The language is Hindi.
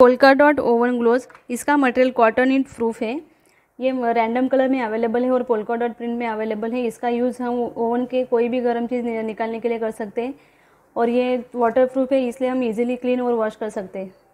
पोलका डॉट ओवन ग्लोव इसका मटेरियल कॉटन इन प्रूफ है ये रैंडम कलर में अवेलेबल है और पोलका डॉट प्रिंट में अवेलेबल है इसका यूज़ हम ओवन के कोई भी गर्म चीज़ निकालने के लिए कर सकते हैं और ये वाटर प्रूफ है इसलिए हम इजीली क्लीन और वॉश कर सकते हैं